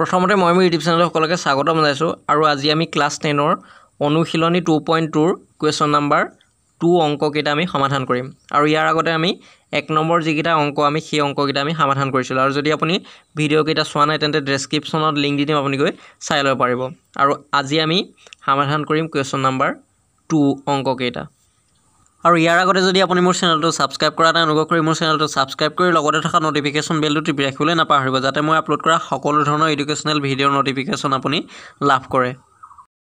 প্ৰথমতে মই মোৰ ইউটিউব চেনেলত সকলোকে স্বাগতম জনাইছোঁ আৰু আজি আমি ক্লাছ টেনৰ অনুশীলনী টু পইণ্ট টুৰ কুৱেশ্যন নাম্বাৰ টু অংককেইটা আমি সমাধান কৰিম আৰু ইয়াৰ আগতে আমি এক নম্বৰ যিকেইটা অংক আমি সেই অংককেইটা আমি সমাধান কৰিছিলোঁ আৰু যদি আপুনি ভিডিঅ'কেইটা চোৱা নাই তেন্তে ডেছক্ৰিপশ্যনত লিংক দি দিম আপুনি গৈ চাই ল'ব পাৰিব আৰু আজি আমি সমাধান কৰিম কুৱেশ্যন নাম্বাৰ টু অংককেইটা আৰু ইয়াৰ আগতে যদি আপুনি মোৰ চেনেলটো ছাবস্ক্ৰাইব কৰা নাই অনুগ্ৰহ কৰি মোৰ চেনেলটো ছাবস্ক্ৰাইব কৰি লগতে থকা নটিফিকেশ্যন বেলটো টিপি ৰাখিবলৈ নাপাহৰিব যাতে মই আপলোড কৰা সকলো ধৰণৰ এডুকেশ্যনেল ভিডিঅ'ৰ নটিফিকেশ্যন আপুনি লাভ কৰে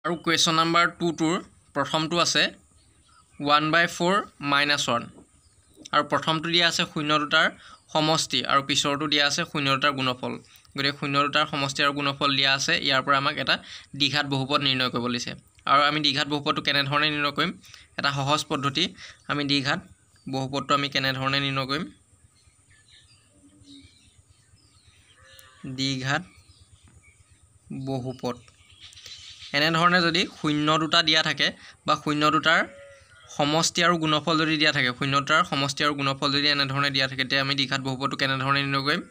আৰু কুৱেশ্যন নাম্বাৰ টুটোৰ প্ৰথমটো আছে one by four minus one আৰু প্ৰথমটো দিয়া আছে শূন্য দুটাৰ সমষ্টি আৰু পিছৰটো দিয়া আছে শূন্য দুটাৰ গুণফল গতিকে শূন্য দুটাৰ সমষ্টি আৰু গুণফল দিয়া আছে ইয়াৰ পৰা আমাক এটা দীঘাত বহুপদ নিৰ্ণয় কৰিব লৈছে আৰু আমি দীঘাত বহুপদটো কেনেধৰণে নিৰ্ণয় কৰিম এটা সহজ পদ্ধতি আমি দীঘাত বহুপদটো আমি কেনেধৰণে নিৰ্ণয় কৰিম দীঘাত বহুপদ এনেধৰণে যদি শূন্য দুটা দিয়া থাকে বা শূন্য দুটাৰ সমষ্টি আৰু গুণফল যদি দিয়া থাকে শূন্য দুটাৰ সমষ্টি আৰু গুণফল যদি এনেধৰণে দিয়া থাকে তেতিয়া আমি দীঘাত বহুপদটো কেনেধৰণে নিৰ্ণয় কৰিম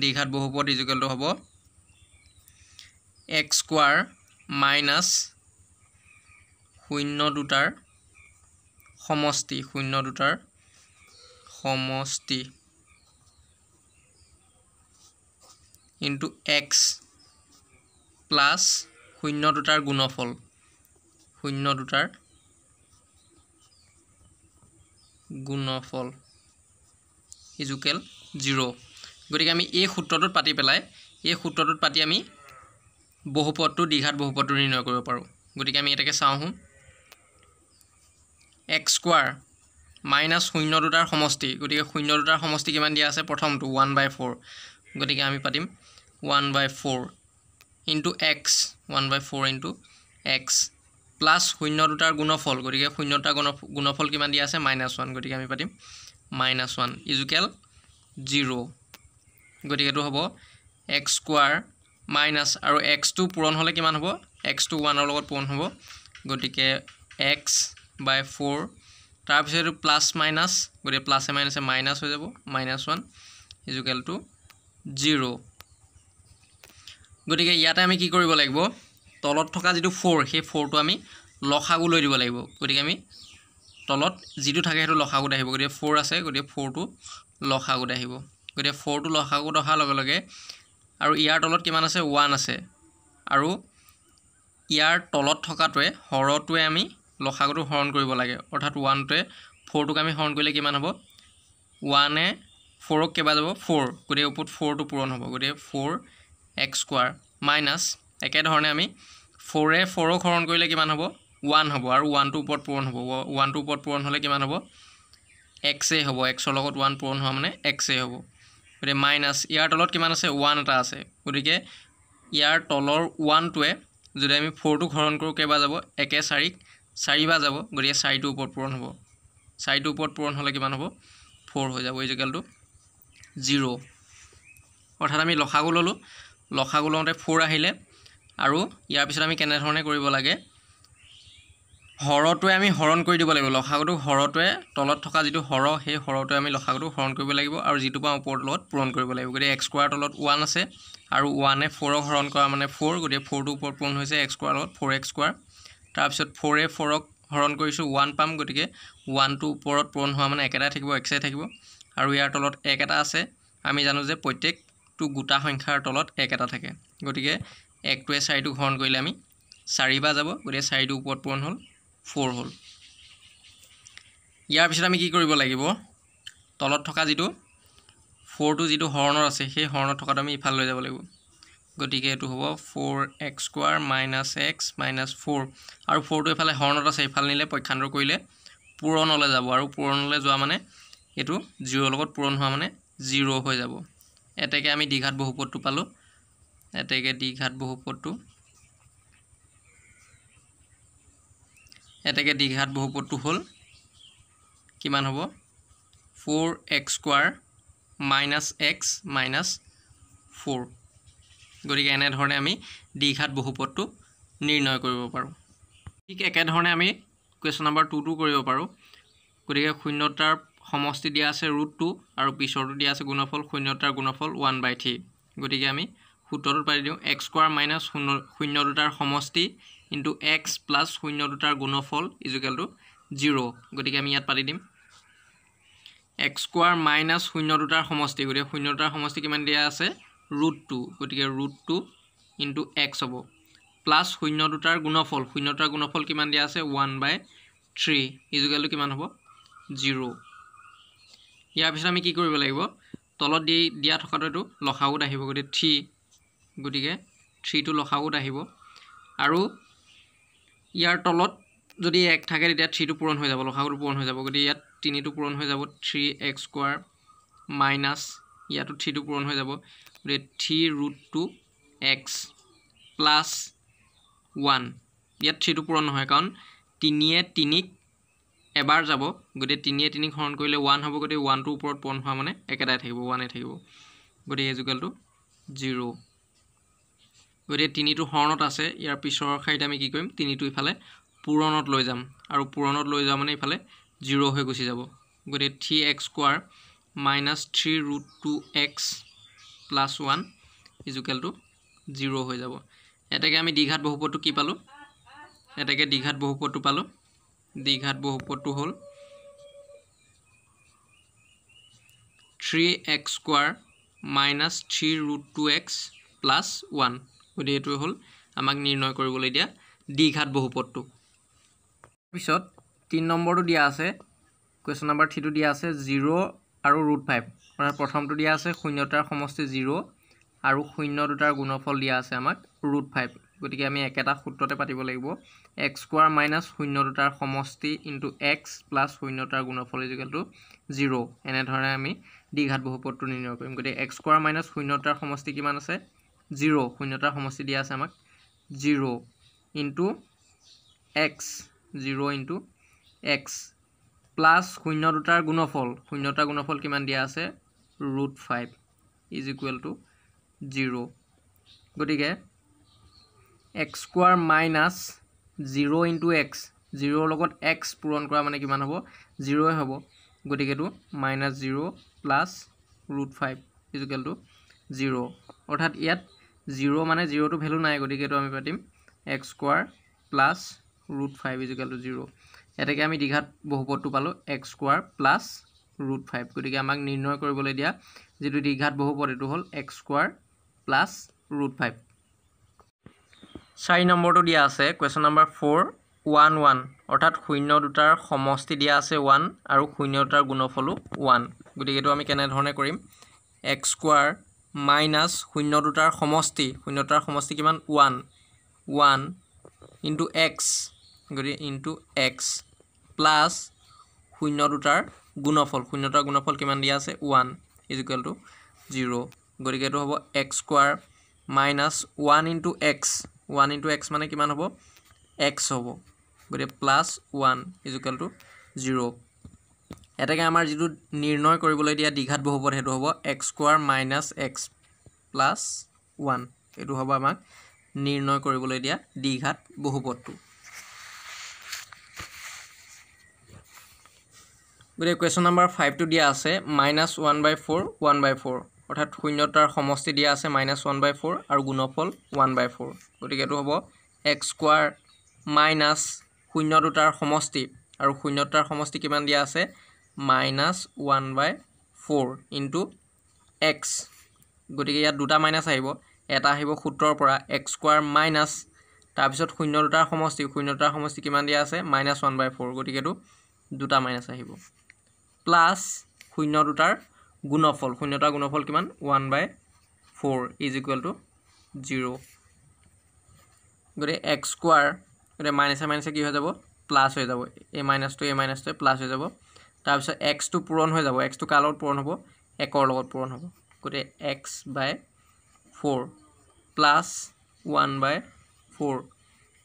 দ্বিঘাত বহুপদ ইজুকেলটো হ'ব এক্স স্কোৱাৰ মাইনাছ শূন্য দুটাৰ সমষ্টি শূন্য দুটাৰ সমষ্টি ইনটু এক্স প্লাছ শূন্য দুটাৰ গুণফল শূন্য দুটাৰ গুণফল ইজুকেল জিৰ' গতিকে আমি এই সূত্ৰটোত পাতি পেলাই এই সূত্ৰটোত পাতি আমি বহুপদটো দ্বিঘাত বহুপদটো নিৰ্ণয় কৰিব পাৰোঁ গতিকে আমি এটাকে চাওঁহোঁ এক্স স্কুৱাৰ মাইনাছ শূন্য দুটাৰ সমষ্টি গতিকে শূন্য দুটাৰ সমষ্টি কিমান দিয়া আছে প্ৰথমটো ওৱান বাই ফ'ৰ গতিকে আমি পাতিম one by four into x one by four into x plus শূন্য দুটাৰ গুণফল গতিকে শূন্য দুটাৰ গুণ গুণফল কিমান দিয়া আছে মাইনাছ ওৱান গতিকে আমি পাতিম মাইনাছ ওৱান ইজুকেল জিৰ' গতিকে এইটো হ'ব এক্স স্কুৱাৰ মাইনাছ আৰু এক্সটো পূৰণ হ'লে কিমান হ'ব এক্সটো ওৱানৰ লগত পূৰণ হ'ব গতিকে এক্স বাই ফোর তারপরে প্লাস মাইনাস গতি প্লাসে মাইনাসে মাইনাস হয়ে যাব minus one equal to zero গতি ইয়াতে আমি কি করব লাগবে তলত থাকা যদি ফোর সেই ফোরটা আমি লখাগু লই দিব লাগবে গতি আমি তলত যদি থাকে সে লখাগুত আহিব গতি ফোর আছে গতি ফোরটো লখাগুত আহিব গতি ফোরটো লখাগুত অহারে আর ইয়ার তলত কিমান আছে ওয়ান আছে আর ইয়ার তলত থাকাটে হরটে আমি লসাগুটো হৰণ কৰিব লাগে অৰ্থাৎ ওৱানটোৱে ফ'ৰটোক আমি হৰণ কৰিলে কিমান হ'ব ওৱানে ফ'ৰক কেইবাৰ যাব ফ'ৰ গতিকে ওপৰত ফ'ৰটো পূৰণ হ'ব গতিকে ফ'ৰ এক্স স্কুৱাৰ মাইনাছ একেধৰণে আমি ফ'ৰে ফ'ৰক হৰণ কৰিলে কিমান হ'ব ওৱান হ'ব আৰু ওৱানটোৰ ওপৰত পূৰণ হ'ব ওৱানটোৰ ওপৰত পূৰণ হ'লে কিমান হ'ব এক্সেই হ'ব এক্সৰ লগত ওৱান পূৰণ হোৱা মানে এক্সেই হ'ব গতিকে মাইনাছ ইয়াৰ তলত কিমান আছে ওৱান এটা আছে গতিকে ইয়াৰ তলৰ ওৱানটোৱে যদি আমি ফ'ৰটোক হৰণ কৰোঁ কেইবাৰ যাব একে চাৰিক চাৰি বাৰ যাব গতিকে চাৰিটোৰ ওপৰত পূৰণ হ'ব চাৰিটোৰ ওপৰত পূৰণ হ'লে কিমান হ'ব ফ'ৰ হৈ যাব এই জেগালটো জিৰ' অৰ্থাৎ আমি লখাগু ল'লোঁ লখাগু লওঁতে ফ'ৰ আহিলে আৰু ইয়াৰ পিছত আমি কেনেধৰণে কৰিব লাগে সৰহটোৱে আমি হৰণ কৰি দিব লাগিব লখাগুটো সৰহটোৱে তলত থকা যিটো সৰহ সেই সৰহটোৱে আমি লখাগুটো হৰণ কৰিব লাগিব আৰু যিটো পৰা ওপৰৰ তলত পূৰণ কৰিব লাগিব গতিকে এক্সকোৱাৰ তলত ওৱান আছে আৰু ওৱানে ফ'ৰক হৰণ কৰা মানে ফ'ৰ গতিকে ফ'ৰটোৰ ওপৰত পূৰণ হৈছে এক্সকোৱাৰ লগত ফ'ৰ এক্সকোৱাৰ তাৰপিছত ফ'ৰে ফ'ৰক হৰণ কৰিছোঁ ওৱান পাম গতিকে ওৱানটো ওপৰত পূৰণ হোৱা মানে একেটাই থাকিব এক্সাই থাকিব আৰু ইয়াৰ তলত এক এটা আছে আমি জানো যে প্ৰত্যেকটো গোটা সংখ্যাৰ তলত এক এটা থাকে গতিকে একটোৱে চাৰিটোক হৰণ কৰিলে আমি চাৰিবাৰ যাব গতিকে চাৰিটো ওপৰত পূৰণ হ'ল ফ'ৰ হ'ল ইয়াৰ পিছত আমি কি কৰিব লাগিব তলত থকা যিটো ফ'ৰটো যিটো হৰণৰ আছে সেই হৰণত থকাটো আমি ইফালে লৈ যাব লাগিব গতিকে এইটো হ'ব four x square minus x minus four আৰু ফ'ৰটো এফালে হৰ্ণত আছে এইফালে নিলে পক্ষান্তৰ কৰিলে পূৰণলৈ যাব আৰু পূৰণলৈ যোৱা মানে এইটো জিৰ' লগত পূৰণ হোৱা মানে জিৰ' হৈ যাব এতেকৈ আমি দ্বিঘাত বহুপদটো পালোঁ এতেকৈ দ্বিঘাত বহুপদটো এতেকৈ দ্বিঘাত বহুপদটো হ'ল কিমান হ'ব four x square minus x minus four গতিকে এনেধৰণে আমি দ্বিঘাত বহুপদটো নিৰ্ণয় কৰিব পাৰোঁ ঠিক একেধৰণে আমি কুৱেশ্যন নম্বৰ টুটো কৰিব পাৰোঁ গতিকে শূন্যতাৰ সমষ্টি দিয়া আছে ৰুট টু আৰু পিছৰটো দিয়া আছে গুণফল শূন্যতাৰ গুণফল ওৱান বাই থ্ৰী গতিকে আমি সূত্ৰটোত পাৰি দিওঁ এক্স স্কোৱাৰ মাইনাছ শূন্য শূন্য দুটাৰ সমষ্টি ইণ্টু এক্স প্লাছ শূন্য দুটাৰ গুণফল টু জিৰ' গতিকে আমি ইয়াত পাতি দিম এক্স স্কোৱাৰ মাইনাছ শূন্য দুটাৰ সমষ্টি গতিকে শূন্য দুটাৰ সমষ্টি কিমান দিয়া আছে ৰুট টু গতিকে ৰুট টু ইনটু এক্স হ'ব প্লাছ শূন্য দুটাৰ গুণফল শূন্য দুটাৰ গুণফল কিমান দিয়া আছে ওৱান বাই থ্ৰী ইজুকেলটো কিমান হ'ব জিৰ' ইয়াৰ পিছত আমি কি কৰিব লাগিব তলত দি দিয়া থকাটো এইটো লখাউট আহিব গতিকে থ্ৰী গতিকে থ্ৰীটো লখাউট আহিব আৰু ইয়াৰ তলত যদি এক থাকে তেতিয়া থ্ৰীটো পূৰণ হৈ যাব লখাউটো পূৰণ হৈ যাব গতিকে ইয়াত তিনিটো পূৰণ হৈ যাব থ্ৰী এক্স স্কুৱাৰ মাইনাছ ইয়াতো থ্ৰীটো পূৰণ হৈ যাব গতিকে three root two x plus one ইয়াত থ্ৰীটো পূৰণ নহয় কাৰণ তিনিয়ে তিনিক এবাৰ যাব গতিকে তিনিয়ে তিনিক হৰণ কৰিলে ওৱান হ'ব গতিকে ওৱানটোৰ ওপৰত পূৰণ হোৱা মানে একেটাই থাকিব ওৱানেই থাকিব গতিকে এই যোগালটো জিৰ' গতিকে তিনিটো হৰণত আছে ইয়াৰ পিছৰ শাৰীত আমি কি কৰিম তিনিটো ইফালে পূৰণত লৈ যাম আৰু পূৰণত লৈ যোৱা মানে ইফালে জিৰ' হৈ গুচি যাব গতিকে three x square minus three root two x plus one ইজুকেলটো জিৰ' হৈ যাব এতেকৈ আমি দ্বিঘাত বহুপদটো কি পালোঁ এতেকৈ দ্বিঘাত বহুপদটো পালোঁ দ্বিঘাত বহুপদটো হ'ল three x square minus three root two x plus one গতিকে এইটোৱে হ'ল আমাক নিৰ্ণয় কৰিবলৈ দিয়া দ্বিঘাত বহুপদটো তাৰপিছত তিনি নম্বৰটো দিয়া আছে কুৱেশ্যন নম্বৰ থ্ৰীটো দিয়া আছে জিৰ' আৰু ৰুট ফাইভ আপোনাৰ প্ৰথমটো দিয়া আছে শূন্যটাৰ সমষ্টি জিৰ' আৰু শূন্য দুটাৰ গুণফল দিয়া আছে আমাক ৰুট ফাইভ গতিকে আমি একেটা সূত্ৰতে পাতিব লাগিব এক্স স্কুৱাৰ মাইনাছ শূন্য দুটাৰ সমষ্টি ইন্টু এক্স প্লাছ শূন্যতাৰ গুণফল ইজিকেলটো জিৰ' এনেধৰণে আমি দীঘাত বহুপদটো নিৰ্ণয় কৰিম গতিকে এক্স স্কুৱাৰ মাইনাছ শূন্যতাৰ সমষ্টি কিমান আছে জিৰ' শূন্যতাৰ সমষ্টি দিয়া আছে আমাক zero' into x zero' into x plus শূন্য দুটাৰ গুণফল শূন্যটাৰ গুণফল কিমান দিয়া আছে root five is equal to zero' গতিকে x square minus zero' into x জিৰ'ৰ লগত এক্স পূৰণ কৰা মানে কিমান হ'ব জিৰ'ই হ'ব গতিকেতো minus zero' plus root five equal to zero' অৰ্থাৎ ইয়াত জিৰ' মানে জিৰ'টো ভেলু নাই গতিকেতো আমি পাতিম x square plus root five equal to zero' ইয়াতেকে আমি দীঘাত বহুপদটো পালোঁ x square plus root five গতিকে আমাক নিৰ্ণয় কৰিবলৈ দিয়া যিটো দীঘাত বহুপদ এইটো হ'ল x square plus root five চাৰি নম্বৰটো দিয়া আছে question number four one one অৰ্থাৎ শূন্য দুটাৰ সমষ্টি দিয়া আছে ওৱান আৰু শূন্য দুটাৰ গুণফলো ওৱান গতিকে এইটো আমি কেনেধৰণে কৰিম এক্স স্কোৱাৰ মাইনাছ শূন্য দুটাৰ সমষ্টি শূন্য দুটাৰ সমষ্টি কিমান ওৱান ওৱান ইণ্টু এক্স গতি ইনটু এক্স প্লাছ শূন্য দুটাৰ গুণফল শূন্য দুটাৰ গুণফল কিমান দিয়া আছে one is equal to zero' গতিকে এইটো হ'ব x square minus one into x one into x মানে কিমান হ'ব এক্স হ'ব গতিকে plus one is equal to zero' এতেকে আমাৰ যিটো নিৰ্ণয় কৰিবলৈ দিয়া দীঘাত বহুপদ সেইটো হ'ব x square minus x plus one এইটো হ'ব আমাক নিৰ্ণয় কৰিবলৈ দিয়া দীঘাত বহুপদটো গতিকে কুৱেশ্যন নাম্বাৰ ফাইভটো দিয়া আছে minus one by four one by four অৰ্থাৎ শূন্যতাৰ সমষ্টি দিয়া আছে মাইনাছ ওৱান বাই ফ'ৰ আৰু গুণফল ওৱান বাই ফ'ৰ গতিকে এইটো হ'ব এক্স স্কোৱাৰ মাইনাছ শূন্য দুটাৰ সমষ্টি আৰু শূন্যতাৰ সমষ্টি কিমান দিয়া আছে minus one by four into x গতিকে ইয়াত দুটা মাইনাছ আহিব এটা আহিব সূত্ৰৰ পৰা এক্স স্কোৱাৰ মাইনাছ তাৰপিছত শূন্য দুটাৰ সমষ্টি শূন্য দুটাৰ সমষ্টি কিমান দিয়া আছে মাইনাছ ওৱান বাই ফ'ৰ গতিকেতো দুটা মাইনাছ আহিব প্লাস শূন্য দুটার গুণফল শূন্যটার গুণফল কি one by four is equal to zero গতি এক্স স্কোয়ার গতি মাইনাসে মাইনাসে কি হয়ে যাব প্লাস হয়ে যাব এই মাইনাসটো এই মাইনাসটো প্লাস হয়ে যাব তারপর এক্স টু পূরণ হয়ে যাব এক্স টু কার পূরণ হব একর পূরণ হব গতি x by four plus one by four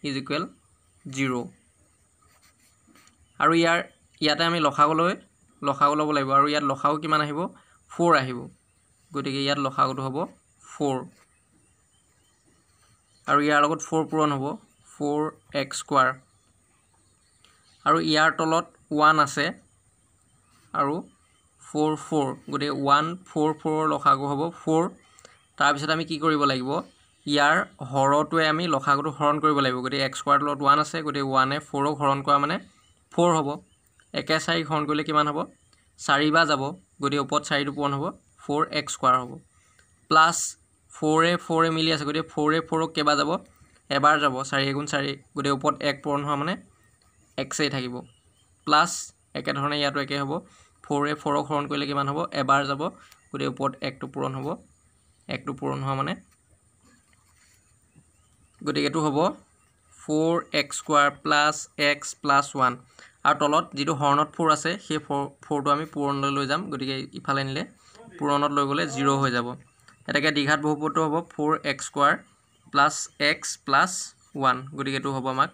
is equal zero আর ইয়ার ইয়াতে আমি লখাগলৈ লসাউ ল'ব লাগিব আৰু ইয়াত লসাউ কিমান আহিব ফ'ৰ আহিব গতিকে ইয়াত লসাউটো হ'ব ফ'ৰ আৰু ইয়াৰ লগত ফ'ৰ পূৰণ হ'ব ফ'ৰ এক্স স্কুৱাৰ আৰু ইয়াৰ তলত ওৱান আছে আৰু ফ'ৰ ফ'ৰ গতিকে ওৱান ফ'ৰ ফ'ৰৰ লসাগু হ'ব ফ'ৰ তাৰপিছত আমি কি কৰিব লাগিব ইয়াৰ হৰটোৱে আমি লসাগুটো হৰণ কৰিব লাগিব গতিকে এক্স স্কুৱাৰ তলত ওৱান আছে গতিকে ওৱানে ফ'ৰক হৰণ কৰা মানে ফ'ৰ হ'ব একে চাৰি হৰণ কৰিলে কিমান হ'ব চাৰি বা যাব গতিকে ওপৰত চাৰিটো পূৰণ হ'ব ফ'ৰ এক্স স্কোৱাৰ হ'ব প্লাছ ফ'ৰে ফ'ৰে মিলি আছে গতিকে ফ'ৰে ফ'ৰক কেইবা যাব এবাৰ যাব চাৰি এগুণ চাৰি গতিকে ওপৰত এক পূৰণ হোৱা মানে এক্সেই থাকিব প্লাছ একেধৰণে ইয়াতো একে হ'ব ফ'ৰে ফ'ৰক হৰণ কৰিলে কিমান হ'ব এবাৰ যাব গতিকে ওপৰত একটো পূৰণ হ'ব একটো পূৰণ হোৱা মানে গতিকে এইটো হ'ব four x square plus x plus one আৰু তলত যিটো হৰ্ণত ফ'ৰ আছে সেই ফ'ৰ ফ'ৰটো আমি পূৰণলৈ লৈ যাম গতিকে ইফালে আনিলে পূৰণত লৈ গ'লে জিৰ' হৈ যাব এতেকে দীঘাত বহুপদটো হ'ব four x square plus x plus one গতিকে এইটো হ'ব আমাক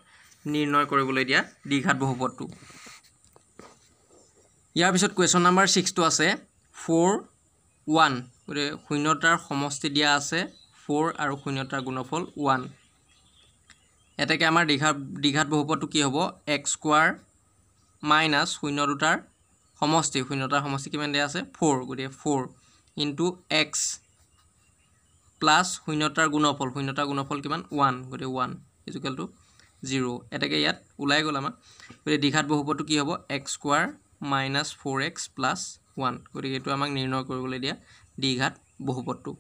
নিৰ্ণয় কৰিবলৈ দিয়া দীঘাত বহুপদটো ইয়াৰ পিছত কুৱেশ্যন নাম্বাৰ ছিক্সটো আছে ফ'ৰ ওৱান গতিকে শূন্যতাৰ সমষ্টি দিয়া আছে ফ'ৰ আৰু শূন্যতাৰ গুণফল ওৱান এতেকে আমাৰ দীঘা দীঘাত বহুপদটো কি হ'ব এক্স স্কোৱাৰ মাইনাছ শূন্য দুটাৰ সমষ্টি শূন্যতাৰ সমষ্টি কিমান দিয়া আছে ফ'ৰ গতিকে ফ'ৰ ইনটু এক্স প্লাছ শূন্যতাৰ গুণফল শূন্যতাৰ গুণফল কিমান ওৱান গতিকে ওৱান ইজুকেলটো জিৰ' এতেকৈ ইয়াত ওলাই গ'ল আমাৰ গতিকে দীঘাত বহুপদটো কি হ'ব x square minus four x plus one গতিকে এইটো আমাক নিৰ্ণয় কৰিবলৈ দিয়া দীঘাত বহুপদটো